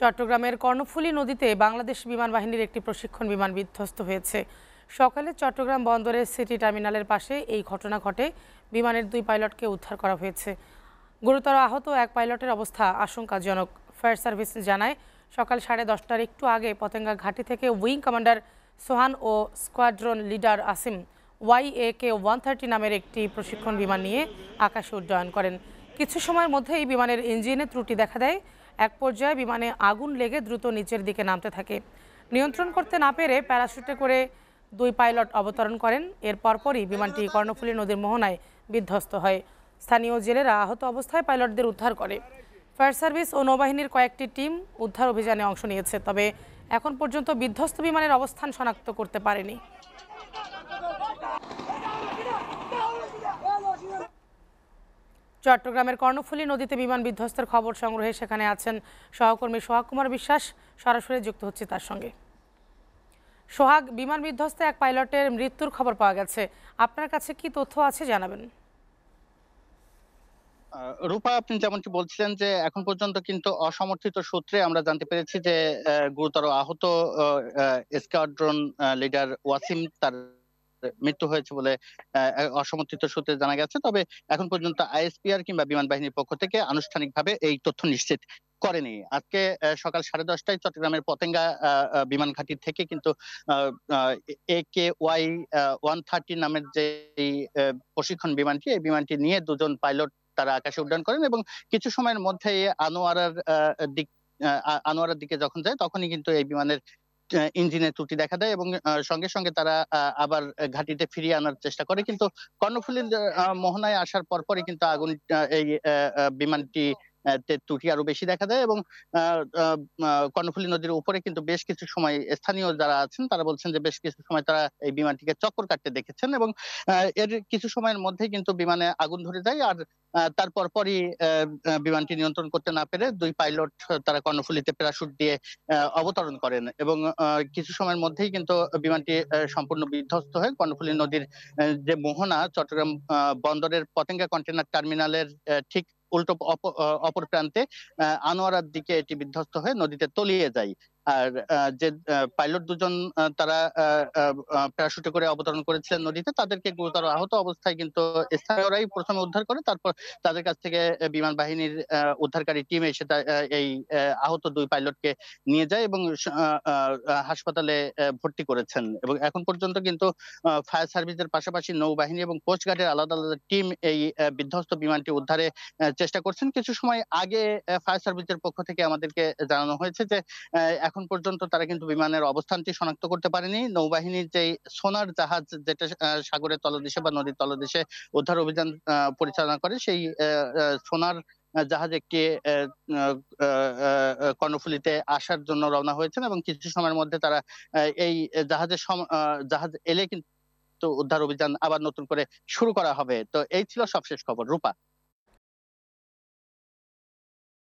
চট্টগ্রামের কর্ণফুলী নদীতে বাংলাদেশ বিমান বাহিনীর একটি প্রশিক্ষণ বিমান বিধ্বস্ত হয়েছে সকালে চট্টগ্রাম বন্দরের সিটি টার্মিনালের পাশে এই ঘটনা ঘটে বিমানের দুই পাইলটকে উদ্ধার করা হয়েছে গুরুতর আহত এক পাইলটের অবস্থা আশঙ্কাজনক ফায়ার সার্ভিস জানায় সকাল সাড়ে দশটার একটু আগে পতেঙ্গা ঘাটি থেকে উইং কমান্ডার সোহান ও squadron leader Asim Y A K one thirty নামের একটি প্রশিক্ষণ বিমান নিয়ে আকাশে উড্ডয়ন করেন কিছু সময়ের মধ্যে এই বিমানের ইঞ্জিনে ত্রুটি দেখা দেয় এক পর্যায়ে বিমানে আগুন লেগে দ্রুত নিচের দিকে নামতে থাকে নিয়ন্ত্রণ করতে না পেরে প্যারাশুটে করে দুই পাইলট অবতরণ করেন এর পরপরই বিমানটি কর্ণফুলী নদীর মোহনায় বিধ্বস্ত হয় স্থানীয় জেলেরা আহত অবস্থায় পাইলটদের উদ্ধার করে ফায়ার সার্ভিস ও নৌবাহিনীর কয়েকটি টিম উদ্ধার অভিযানে অংশ নিয়েছে তবে এখন পর্যন্ত বিধ্বস্ত বিমানের অবস্থান শনাক্ত করতে পারেনি চট্টগ্রামের কর্ণফুলী নদীতে বিমান বিধ্বস্তের খবর সংগ্রহে সেখানে আছেন সহকর্মী সোহাগ কুমার বিশ্বাস সরাসরি যুক্ত হচ্ছে তার সঙ্গে সোহাগ বিমান বিধ্বস্তে এক পাইলটের মৃত্যুর খবর পাওয়া গেছে আপনার কাছে কি তথ্য আছে জানাবেন রূপা আপনি যেমনটি বলছিলেন যে এখন পর্যন্ত কিন্তু অসমর্থিত সূত্রে আমরা জানতে পেরেছি যে গুরুতর আহত স্কোয়াড্রন লিডার ওয়াসিম তার মৃত্যু হয়েছে বলে অসমর্থিত সূত্রে জানা গেছে তবে এখন পর্যন্ত আইএসপিআর কিংবা বিমান বাহিনীর পক্ষ থেকে আনুষ্ঠানিকভাবে এই তথ্য নিশ্চিত করেনি আজকে সকাল সাড়ে দশটায় চট্টগ্রামের পতেঙ্গা বিমান ঘাঁটি থেকে কিন্তু A K Y one thirty নামের যে প্রশিক্ষণ বিমানটি এই বিমানটি নিয়ে দুজন পাইলট তারা আকাশে উড্ডয়ন করেন এবং কিছু সময়ের মধ্যে আনোয়ারার দিক আনোয়ারার দিকে যখন যায় তখনই কিন্তু এই বিমানের ইঞ্জিনে ত্রুটি দেখা দেয় এবং সঙ্গে সঙ্গে তারা আবার ঘাটিতে ফিরিয়ে আনার চেষ্টা করে কিন্তু কর্ণফুলী মোহনায় আসার পরপরই কিন্তু আগুন এই বিমানটি ত্রুটি আরো বেশি দেখা দেয় এবং কর্ণফুলী নদীর উপরে কিন্তু বেশ কিছু সময় স্থানীয় যারা আছেন তারা বলছেন যে বেশ কিছু সময় তারা এই বিমানটিকে চক্কর কাটতে দেখেছেন এবং এর কিছু সময়ের মধ্যে কিন্তু বিমানে আগুন ধরে যায় আর তার পরপরই বিমানটি নিয়ন্ত্রণ করতে না পেরে দুই পাইলট তারা কর্ণফুলীতে প্যারাশুট দিয়ে অবতরণ করেন এবং কিছু সময়ের মধ্যেই কিন্তু বিমানটি সম্পূর্ণ বিধ্বস্ত হয়ে কর্ণফুলী নদীর যে মোহনা চট্টগ্রাম বন্দরের পতেঙ্গা কন্টেনার টার্মিনালের ঠিক উল্টো অপর প্রান্তে আনোয়ারার দিকে এটি বিধ্বস্ত হয়ে নদীতে তলিয়ে যায় আর যে পাইলট দুজন তারা প্যারাশুটে করে অবতরণ করেছিলেন নদীতে তাদেরকে গুরুতর আহত অবস্থায় কিন্তু স্থানীয়রাই প্রথমে উদ্ধার করে তারপর তাদের কাছ থেকে বিমান বাহিনীর উদ্ধারকারী টিম এসে এই আহত দুই পাইলটকে নিয়ে যায় এবং হাসপাতালে ভর্তি করেছেন এবং এখন পর্যন্ত কিন্তু ফায়ার সার্ভিসের পাশাপাশি নৌবাহিনী এবং কোস্টগার্ডের আলাদা আলাদা টিম এই বিধ্বস্ত বিমানটি উদ্ধারে চেষ্টা করছেন কিছু সময় আগে ফায়ার সার্ভিসের পক্ষ থেকে আমাদেরকে জানানো হয়েছে যে এখন পর্যন্ত তারা কিন্তু বিমানের অবস্থানটি শনাক্ত করতে পারেনি নৌবাহিনীর যে সোনার জাহাজ যেটা সাগরের তলদেশে বা নদীর তলদেশে উদ্ধার অভিযান পরিচালনা করে সেই সোনার জাহাজ একটি কর্ণফুলিতে আসার জন্য রওনা হয়েছেন এবং কিছু সময়ের মধ্যে তারা এই জাহাজের জাহাজ এলে কিন্তু উদ্ধার অভিযান আবার নতুন করে শুরু করা হবে তো এই ছিল সবশেষ খবর রূপা